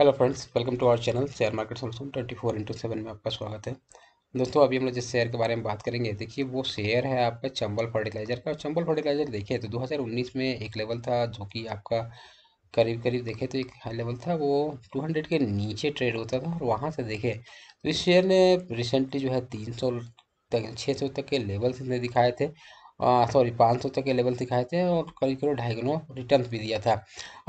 Hello friends welcome to our channel share market समसून twenty four into seven में आपका स्वागत है दोस्तों अभी हम लोग जिस शेयर के बारे में बात करेंगे देखिए वो शेयर है आपका चंबल फर्टिलाइजर का चंबल फर्टिलाइजर देखिए तो 2019 में एक लेवल था जो कि आपका करीब करीब देखे तो एक हाई लेवल था वो 200 के नीचे ट्रेड होता था और वहाँ से देखे तो इस शेयर ने रिसेंटली जो है तीन तक छः तक के लेवल्स ने दिखाए थे सॉरी पाँच सौ तक के लेवल दिखाए थे और करीब करीब ढाई गुना रिटर्न भी दिया था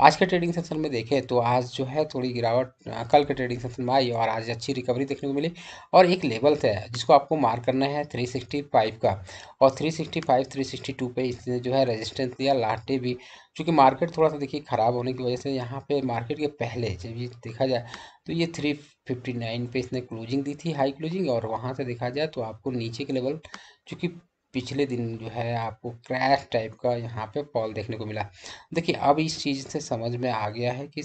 आज के ट्रेडिंग सेशन में देखें तो आज जो है थोड़ी गिरावट कल के ट्रेडिंग सेशन में आई और आज अच्छी रिकवरी देखने को मिली और एक लेवल था जिसको आपको मार करना है थ्री सिक्सटी फाइव का और three sixty five three sixty two पे इसने जो है रेजिस्टेंस दिया लाटे भी चूँकि मार्केट थोड़ा सा देखिए ख़राब होने की वजह से यहाँ पे मार्केट के पहले जब ये देखा जाए तो ये थ्री फिफ्टी नाइन पे इसने क्लोजिंग दी थी हाई क्लोजिंग और वहाँ से देखा जाए तो आपको नीचे के लेवल चूँकि पिछले दिन जो है आपको क्रैश टाइप का यहाँ पे फॉल देखने को मिला देखिए अब इस चीज़ से समझ में आ गया है कि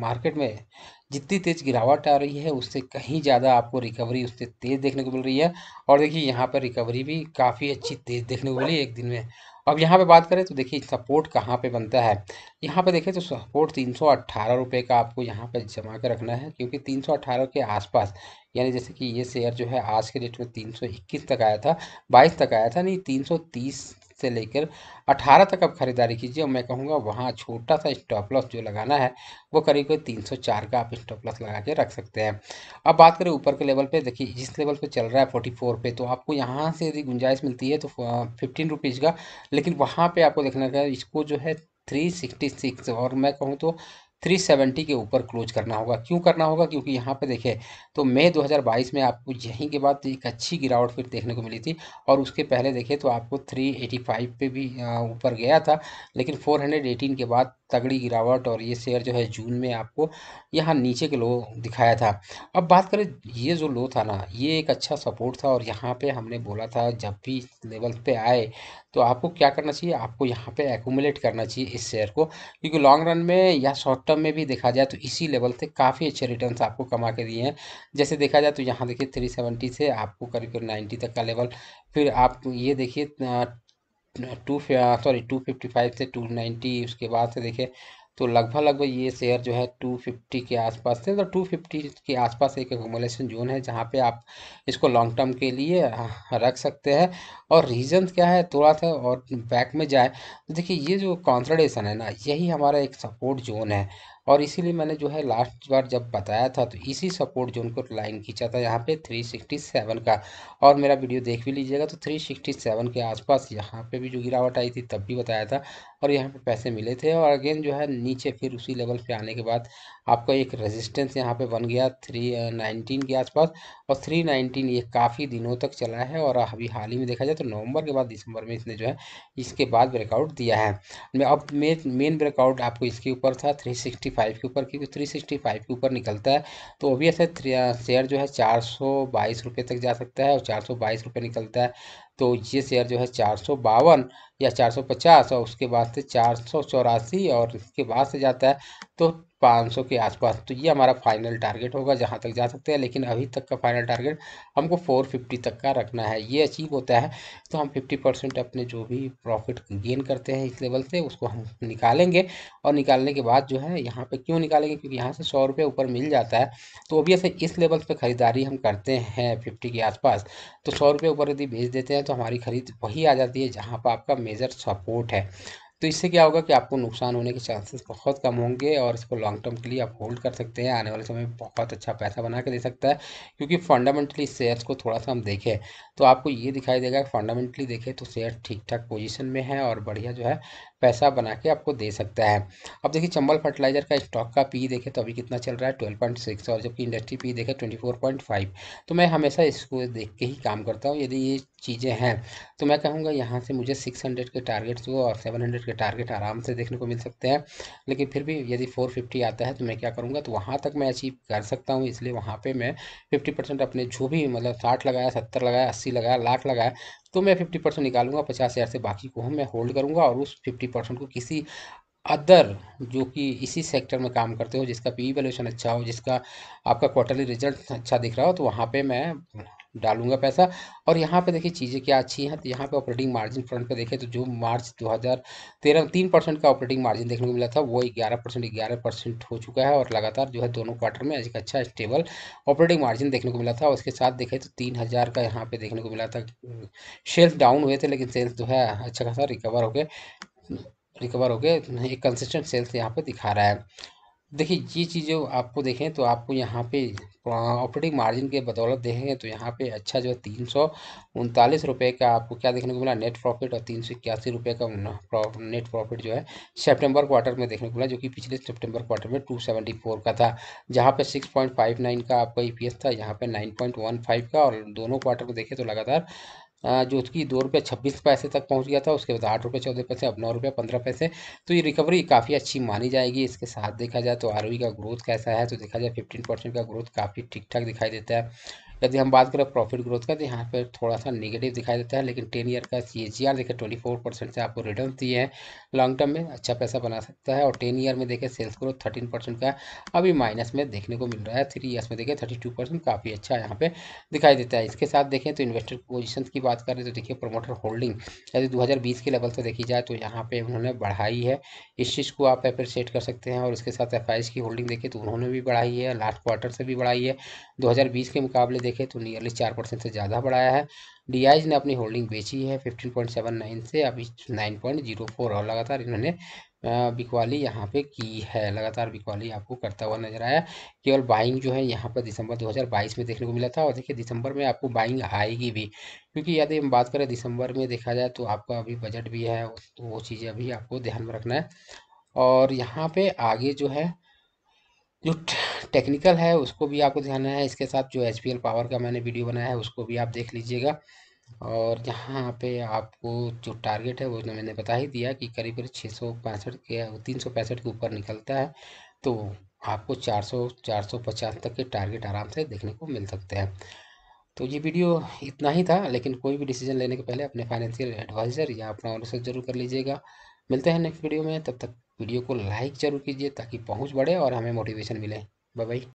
मार्केट में जितनी तेज़ गिरावट आ रही है उससे कहीं ज़्यादा आपको रिकवरी उससे तेज़ देखने को मिल रही है और देखिए यहाँ पर रिकवरी भी काफ़ी अच्छी तेज़ देखने को मिली एक दिन में अब यहाँ पे बात करें तो देखिए सपोर्ट कहाँ पे बनता है यहाँ पे देखें तो सपोर्ट तीन सौ का आपको यहाँ पे जमा कर रखना है क्योंकि तीन के आसपास यानी जैसे कि ये शेयर जो है आज के डेट में तीन सौ इक्कीस तक आया था बाईस तक आया था नहीं तीन सौ तीस से लेकर 18 तक आप खरीदारी कीजिए और मैं कहूँगा वहाँ छोटा सा स्टॉप लॉस जो लगाना है वो करीब करीब तीन का आप स्टॉप लॉस लगा के रख सकते हैं अब बात करें ऊपर के लेवल पे देखिए जिस लेवल पे चल रहा है फोर्टी फोर पे तो आपको यहाँ से यदि गुंजाइश मिलती है तो फिफ्टीन रुपीज़ का लेकिन वहाँ पर आपको देखना इसको जो है थ्री सिक्सटी सिक्स और मैं कहूँ तो 370 के ऊपर क्लोज करना होगा क्यों करना होगा क्योंकि यहाँ पे देखें तो मई 2022 में आपको यहीं के बाद एक अच्छी गिरावट फिर देखने को मिली थी और उसके पहले देखें तो आपको 385 पे भी ऊपर गया था लेकिन 418 के बाद तगड़ी गिरावट और ये शेयर जो है जून में आपको यहाँ नीचे के लो दिखाया था अब बात करें ये जो लो था ना ये एक अच्छा सपोर्ट था और यहाँ पे हमने बोला था जब भी लेवल पे आए तो आपको क्या करना चाहिए आपको यहाँ पे एकोमुलेट करना चाहिए इस शेयर को क्योंकि लॉन्ग रन में या शॉर्ट टर्म में भी देखा जाए तो इसी लेवल से काफ़ी अच्छे रिटर्न आपको कमा के दिए हैं जैसे देखा जाए तो यहाँ देखिए थ्री सेवेंटी से आपको करीब करीब नाइन्टी तक का लेवल फिर आप ये देखिए two sorry two fifty five से टू नाइन्टी उसके बाद से देखें तो लगभग लगभग ये शेयर जो है टू फिफ्टी के आसपास से तो टू फिफ्टी के आसपास एक एकोमोलेशन जोन है जहाँ पे आप इसको लॉन्ग टर्म के लिए हाँ, रख सकते हैं और रीज़न क्या है थोड़ा सा और बैक में जाए तो देखिए ये जो कॉन्सल्टेशन है ना यही हमारा एक सपोर्ट जोन है और इसीलिए मैंने जो है लास्ट बार जब बताया था तो इसी सपोर्ट जोन को लाइन खींचा था यहाँ पे 367 का और मेरा वीडियो देख भी लीजिएगा तो 367 के आसपास यहाँ पे भी जो गिरावट आई थी तब भी बताया था और यहाँ पे पैसे मिले थे और अगेन जो है नीचे फिर उसी लेवल पे आने के बाद आपका एक रेजिस्टेंस यहाँ पे बन गया थ्री नाइनटीन के आसपास और थ्री नाइनटीन ये काफ़ी दिनों तक चला है और अभी हाल ही में देखा जाए तो तो नवंबर के बाद दिसंबर में इसने जो है इसके बाद ब्रेकआउट दिया है अब मेन ब्रेकआउट आपको इसके ऊपर था 365 के ऊपर क्योंकि 365 के ऊपर निकलता है तो ओबियस है शेयर जो है चार सौ तक जा सकता है और चार सौ निकलता है तो ये शेयर जो है चार सौ बावन या चार सौ पचास और उसके बाद से चार सौ चौरासी और इसके बाद से जाता है तो पाँच सौ के आसपास तो ये हमारा फाइनल टारगेट होगा जहाँ तक जा सकते हैं लेकिन अभी तक का फाइनल टारगेट हमको फोर फिफ्टी तक का रखना है ये अचीव होता है तो हम फिफ्टी परसेंट अपने जो भी प्रॉफिट गेन करते हैं इस लेवल से उसको हम निकालेंगे और निकालने के बाद जो है यहाँ पे क्यों निकालेंगे क्योंकि यहाँ से सौ रुपये ऊपर मिल जाता है तो ऐसे इस लेवल पर ख़रीदारी हम करते हैं फिफ्टी के आसपास तो सौ रुपये ऊपर यदि भेज देते हैं तो तो हमारी ख़रीद वही आ जाती है जहाँ पर आपका मेजर सपोर्ट है तो इससे क्या होगा कि आपको नुकसान होने के चांसेस बहुत कम होंगे और इसको लॉन्ग टर्म के लिए आप होल्ड कर सकते हैं आने वाले समय में बहुत अच्छा पैसा बना के दे सकता है क्योंकि फंडामेंटली शेयर्स को थोड़ा सा हम देखें तो आपको ये दिखाई देगा फंडामेंटली देखें तो शेयर ठीक ठाक पोजिशन में है और बढ़िया जो है पैसा बना के आपको दे सकता है अब देखिए चंबल फर्टिलाइजर का स्टॉक का पी देखे तो अभी कितना चल रहा है ट्वेल्व पॉइंट सिक्स और जबकि इंडस्ट्री पी देखे ट्वेंटी फोर पॉइंट फाइव तो मैं हमेशा इसको देख के ही काम करता हूँ यदि ये चीज़ें हैं तो मैं कहूँगा यहाँ से मुझे सिक्स हंड्रेड के टारगेट्स हो और सेवन हंड्रेड के टारगेट आराम से देखने को मिल सकते हैं लेकिन फिर भी यदि फोर फिफ्टी आता है तो मैं क्या करूँगा तो वहाँ तक मैं अचीव कर सकता हूँ इसलिए वहाँ पर मैं फिफ्टी परसेंट अपने जो भी मतलब साठ लगाया सत्तर लगाया अस्सी लगाया लाख लगाया तो मैं फिफ्टी परसेंट निकालूंगा पचास हज़ार से बाकी को हम मैं होल्ड करूंगा और उस फिफ्टी परसेंट को किसी अदर जो कि इसी सेक्टर में काम करते हो जिसका पी वैल्यूशन e अच्छा हो जिसका आपका क्वार्टरली रिजल्ट अच्छा दिख रहा हो तो वहाँ पर मैं डालूंगा पैसा और यहाँ पे देखिए चीज़ें क्या अच्छी हैं तो यहाँ पे ऑपरेटिंग मार्जिन फ्रंट पे देखें तो जो मार्च 2013 तीन परसेंट का ऑपरेटिंग मार्जिन देखने को मिला था वो ग्यारह परसेंट ग्यारह परसेंट हो चुका है और लगातार जो है दोनों क्वार्टर में एक अच्छा स्टेबल ऑपरेटिंग मार्जिन देखने को मिला था और उसके साथ देखें तो तीन हज़ार का यहाँ पे देखने को मिला था सेल्स डाउन हुए थे लेकिन सेल्स जो है अच्छा खासा रिकवर हो गए रिकवर हो गए तो एक कंसिस्टेंट सेल्स यहाँ पर दिखा रहा है देखिए ये चीज़ें आपको देखें तो आपको यहाँ पे ऑपरेटिंग मार्जिन के बदौलत देखेंगे तो यहाँ पे अच्छा जो है तीन सौ उनतालीस रुपये का आपको क्या देखने को मिला नेट प्रॉफिट और तीन सौ इक्यासी रुपये का नेट प्रॉफिट जो है सितंबर क्वार्टर में देखने को मिला जो कि पिछले सितंबर क्वार्टर में टू सेवेंटी फोर का था जहाँ पे सिक्स पॉइंट फाइव नाइन का आपका ई e था यहाँ पर नाइन पॉइंट वन फाइव का और दोनों क्वार्टर को देखें तो लगातार जो कि दो रुपये छब्बीस पैसे तक पहुंच गया था उसके बाद आठ रुपये चौदह पैसे अब नौ रुपये पंद्रह पैसे तो ये रिकवरी काफ़ी अच्छी मानी जाएगी इसके साथ देखा जाए तो आर का ग्रोथ कैसा है तो देखा जाए फिफ्टीन परसेंट का ग्रोथ काफ़ी ठीक ठाक दिखाई देता है यदि हम बात करें प्रॉफिट ग्रोथ का तो यहाँ पर थोड़ा सा निगेटिव दिखाई देता है लेकिन टेन ईयर का सी जी आर देखें ट्वेंटी फोर परसेंट से आपको रिटर्न दिए हैं लॉन्ग टर्म में अच्छा पैसा बना सकता है और टेन ईयर में देखें सेल्स ग्रोथ थर्टीन परसेंट का अभी माइनस में देखने को मिल रहा है थ्री ईयर्स में देखें थर्टी टू परसेंट काफ़ी अच्छा यहाँ पर दिखाई देता है इसके साथ देखें तो इन्वेस्टर पोजिशन की बात करें तो देखिए प्रोमोटर होल्डिंग यदि दो हज़ार बीस के लेवल से देखी जाए तो यहाँ पर उन्होंने बढ़ाई है इस चीज़ को आप अप्रिशिएट कर सकते हैं और इसके साथ एफ की होल्डिंग देखिए तो उन्होंने भी बढ़ाई है लास्ट क्वार्टर से भी बढ़ाई है दो के मुकाबले देखें तो नियरली चार परसेंट से ज़्यादा बढ़ाया है डीआईज ने अपनी होल्डिंग बेची है फिफ्टीन पॉइंट सेवन नाइन से अभी नाइन पॉइंट जीरो फोर और लगातार इन्होंने बिकवाली यहाँ पे की है लगातार बिकवाली आपको करता हुआ नजर आया केवल बाइंग जो है यहाँ पर दिसंबर 2022 में देखने को मिला था और देखिए दिसंबर में आपको बाइंग आएगी भी क्योंकि यदि हम बात करें दिसंबर में देखा जाए तो आपका अभी बजट भी है तो वो चीज़ें अभी आपको ध्यान में रखना है और यहाँ पर आगे जो है जो टेक्निकल है उसको भी आपको ध्यान है इसके साथ जो एच पावर का मैंने वीडियो बनाया है उसको भी आप देख लीजिएगा और यहाँ पे आपको जो टारगेट है वो तो मैंने बता ही दिया कि करीब करीब छः सौ पैंसठ के तीन सौ पैंसठ के ऊपर निकलता है तो आपको चार सौ चार सौ पचास तक के टारगेट आराम से देखने को मिल सकते हैं तो ये वीडियो इतना ही था लेकिन कोई भी डिसीजन लेने के पहले अपने फाइनेंशियल एडवाइज़र या अपना रिसर्च जरूर कर लीजिएगा मिलते हैं नेक्स्ट वीडियो में तब तक वीडियो को लाइक जरूर कीजिए ताकि पहुँच बढ़े और हमें मोटिवेशन मिले Bye bye.